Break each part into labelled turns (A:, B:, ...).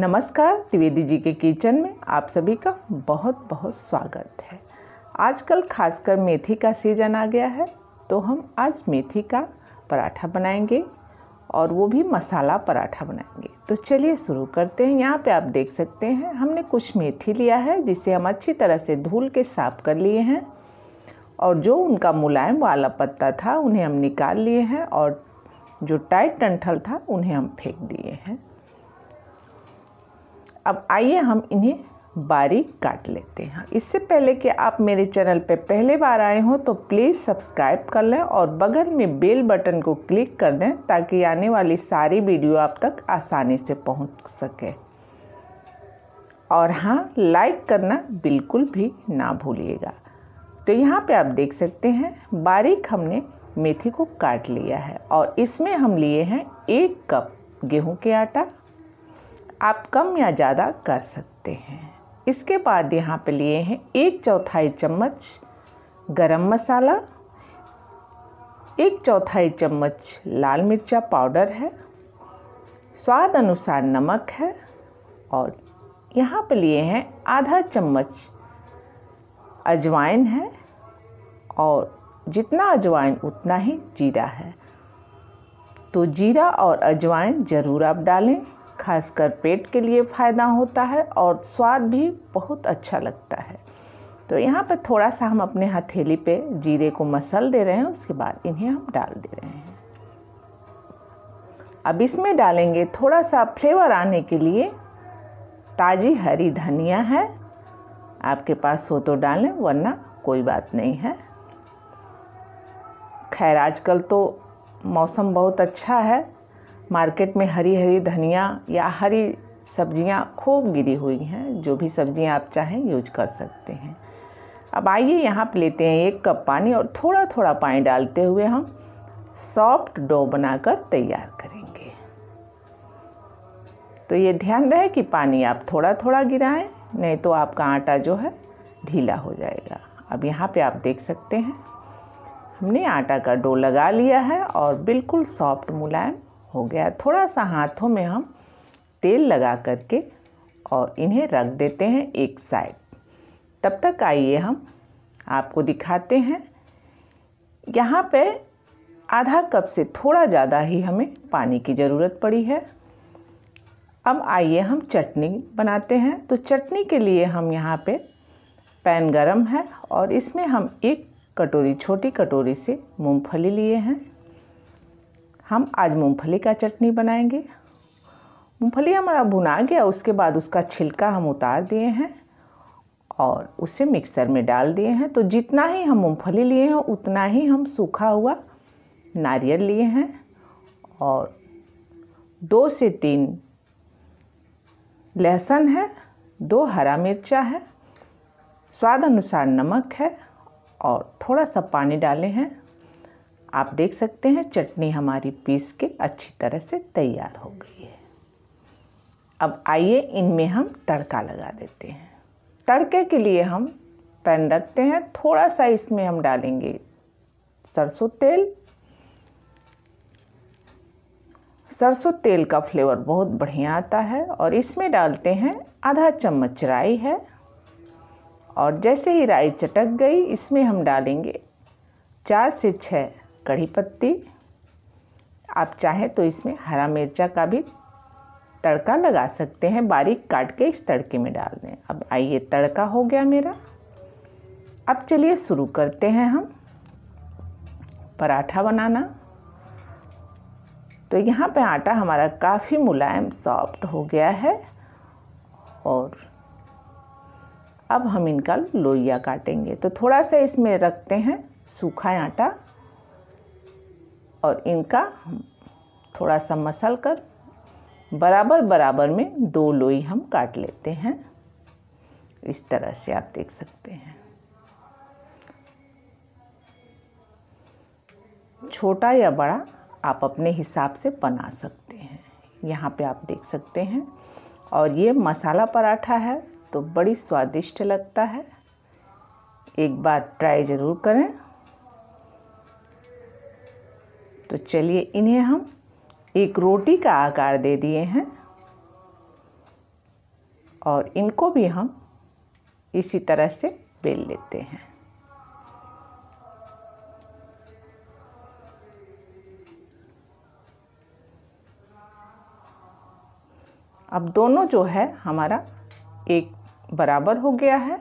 A: नमस्कार त्रिवेदी जी के किचन में आप सभी का बहुत बहुत स्वागत है आजकल खासकर मेथी का सीजन आ गया है तो हम आज मेथी का पराठा बनाएंगे और वो भी मसाला पराठा बनाएंगे तो चलिए शुरू करते हैं यहाँ पे आप देख सकते हैं हमने कुछ मेथी लिया है जिसे हम अच्छी तरह से धुल के साफ कर लिए हैं और जो उनका मुलायम वाला पत्ता था उन्हें हम निकाल लिए हैं और जो टाइट डंठल था उन्हें हम फेंक दिए हैं अब आइए हम इन्हें बारीक काट लेते हैं इससे पहले कि आप मेरे चैनल पर पहले बार आए हों तो प्लीज़ सब्सक्राइब कर लें और बगल में बेल बटन को क्लिक कर दें ताकि आने वाली सारी वीडियो आप तक आसानी से पहुंच सके और हाँ लाइक करना बिल्कुल भी ना भूलिएगा तो यहाँ पे आप देख सकते हैं बारीक हमने मेथी को काट लिया है और इसमें हम लिए हैं एक कप गेहूँ के आटा आप कम या ज़्यादा कर सकते हैं इसके बाद यहाँ पे लिए हैं एक चौथाई चम्मच गरम मसाला एक चौथाई चम्मच लाल मिर्चा पाउडर है स्वाद अनुसार नमक है और यहाँ पे लिए हैं आधा चम्मच अजवाइन है और जितना अजवाइन उतना ही जीरा है तो जीरा और अजवाइन ज़रूर आप डालें खासकर पेट के लिए फ़ायदा होता है और स्वाद भी बहुत अच्छा लगता है तो यहाँ पर थोड़ा सा हम अपने हथेली पे जीरे को मसल दे रहे हैं उसके बाद इन्हें हम डाल दे रहे हैं अब इसमें डालेंगे थोड़ा सा फ्लेवर आने के लिए ताज़ी हरी धनिया है आपके पास हो तो डालें वरना कोई बात नहीं है खैर आजकल तो मौसम बहुत अच्छा है मार्केट में हरी हरी धनिया या हरी सब्जियां खूब गिरी हुई हैं जो भी सब्जियां आप चाहें यूज कर सकते हैं अब आइए यहाँ लेते हैं एक कप पानी और थोड़ा थोड़ा पानी डालते हुए हम सॉफ्ट डो बनाकर तैयार करेंगे तो ये ध्यान रहे कि पानी आप थोड़ा थोड़ा गिराएं नहीं तो आपका आटा जो है ढीला हो जाएगा अब यहाँ पे आप देख सकते हैं हमने आटा का डो लगा लिया है और बिल्कुल सॉफ्ट मुलायम हो गया थोड़ा सा हाथों में हम तेल लगा करके और इन्हें रख देते हैं एक साइड तब तक आइए हम आपको दिखाते हैं यहाँ पे आधा कप से थोड़ा ज़्यादा ही हमें पानी की ज़रूरत पड़ी है अब आइए हम चटनी बनाते हैं तो चटनी के लिए हम यहाँ पे पैन गरम है और इसमें हम एक कटोरी छोटी कटोरी से मूंगफली लिए हैं हम आज मूंगफली का चटनी बनाएंगे मूंगफली हमारा भुना गया उसके बाद उसका छिलका हम उतार दिए हैं और उसे मिक्सर में डाल दिए हैं तो जितना ही हम मूंगफली लिए हैं उतना ही हम सूखा हुआ नारियल लिए हैं और दो से तीन लहसुन है दो हरा मिर्चा है स्वाद अनुसार नमक है और थोड़ा सा पानी डाले हैं आप देख सकते हैं चटनी हमारी पीस के अच्छी तरह से तैयार हो गई है अब आइए इनमें हम तड़का लगा देते हैं तड़के के लिए हम पैन रखते हैं थोड़ा सा इसमें हम डालेंगे सरसों तेल सरसों तेल का फ्लेवर बहुत बढ़िया आता है और इसमें डालते हैं आधा चम्मच राई है और जैसे ही राई चटक गई इसमें हम डालेंगे चार से छः कढ़ी पत्ती आप चाहें तो इसमें हरा मिर्चा का भी तड़का लगा सकते हैं बारीक काट के इस तड़के में डाल दें अब आइए तड़का हो गया मेरा अब चलिए शुरू करते हैं हम पराठा बनाना तो यहाँ पे आटा हमारा काफ़ी मुलायम सॉफ्ट हो गया है और अब हम इनका लोइया काटेंगे तो थोड़ा सा इसमें रखते हैं सूखा आटा और इनका हम थोड़ा सा मसल कर बराबर बराबर में दो लोई हम काट लेते हैं इस तरह से आप देख सकते हैं छोटा या बड़ा आप अपने हिसाब से बना सकते हैं यहाँ पे आप देख सकते हैं और ये मसाला पराठा है तो बड़ी स्वादिष्ट लगता है एक बार ट्राई ज़रूर करें तो चलिए इन्हें हम एक रोटी का आकार दे दिए हैं और इनको भी हम इसी तरह से बेल लेते हैं अब दोनों जो है हमारा एक बराबर हो गया है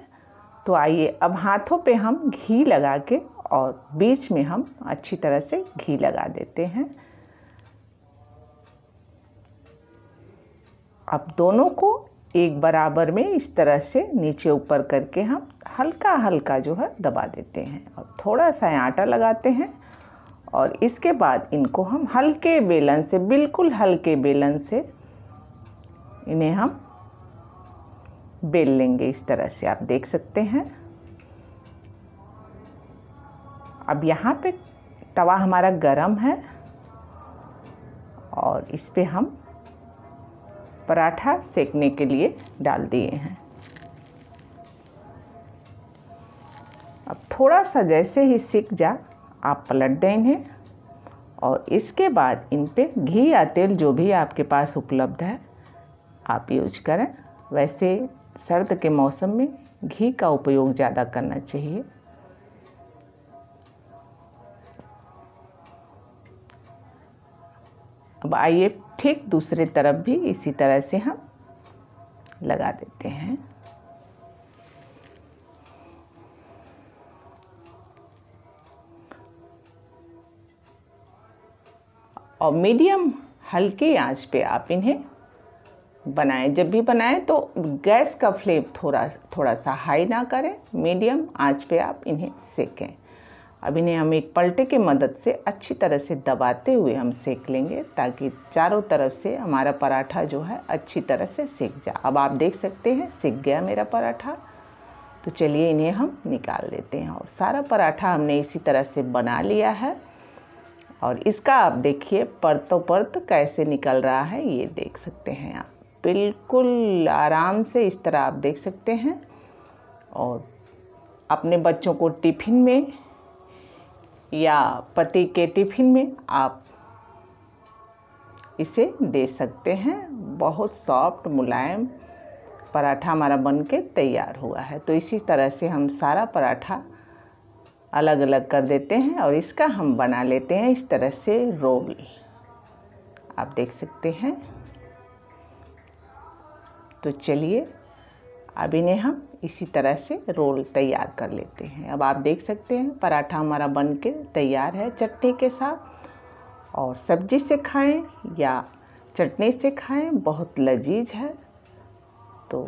A: तो आइए अब हाथों पे हम घी लगा के और बीच में हम अच्छी तरह से घी लगा देते हैं अब दोनों को एक बराबर में इस तरह से नीचे ऊपर करके हम हल्का हल्का जो है दबा देते हैं और थोड़ा सा आटा लगाते हैं और इसके बाद इनको हम हल्के बेलन से बिल्कुल हल्के बेलन से इन्हें हम बेल लेंगे इस तरह से आप देख सकते हैं अब यहाँ पे तवा हमारा गरम है और इस पर हम पराठा सेकने के लिए डाल दिए हैं अब थोड़ा सा जैसे ही सिक जा आप पलट दें इन्हें और इसके बाद इन पे घी या तेल जो भी आपके पास उपलब्ध है आप यूज करें वैसे सर्द के मौसम में घी का उपयोग ज़्यादा करना चाहिए अब आइए ठीक दूसरे तरफ भी इसी तरह से हम लगा देते हैं और मीडियम हल्के आंच पे आप इन्हें बनाएं जब भी बनाएं तो गैस का फ्लेम थोड़ा थोड़ा सा हाई ना करें मीडियम आंच पे आप इन्हें सेकें अभी हम एक पलटे की मदद से अच्छी तरह से दबाते हुए हम सेक लेंगे ताकि चारों तरफ से हमारा पराठा जो है अच्छी तरह से सेक जाए अब आप देख सकते हैं सेक गया मेरा पराठा तो चलिए इन्हें हम निकाल देते हैं और सारा पराठा हमने इसी तरह से बना लिया है और इसका आप देखिए परतों परत कैसे निकल रहा है ये देख सकते हैं आप बिल्कुल आराम से इस तरह आप देख सकते हैं और अपने बच्चों को टिफ़िन में या पति के टिफिन में आप इसे दे सकते हैं बहुत सॉफ्ट मुलायम पराठा हमारा बन के तैयार हुआ है तो इसी तरह से हम सारा पराठा अलग अलग कर देते हैं और इसका हम बना लेते हैं इस तरह से रोल आप देख सकते हैं तो चलिए अब इन्हें हम इसी तरह से रोल तैयार कर लेते हैं अब आप देख सकते हैं पराठा हमारा बन के तैयार है चटनी के साथ और सब्जी से खाएं या चटनी से खाएं बहुत लजीज है तो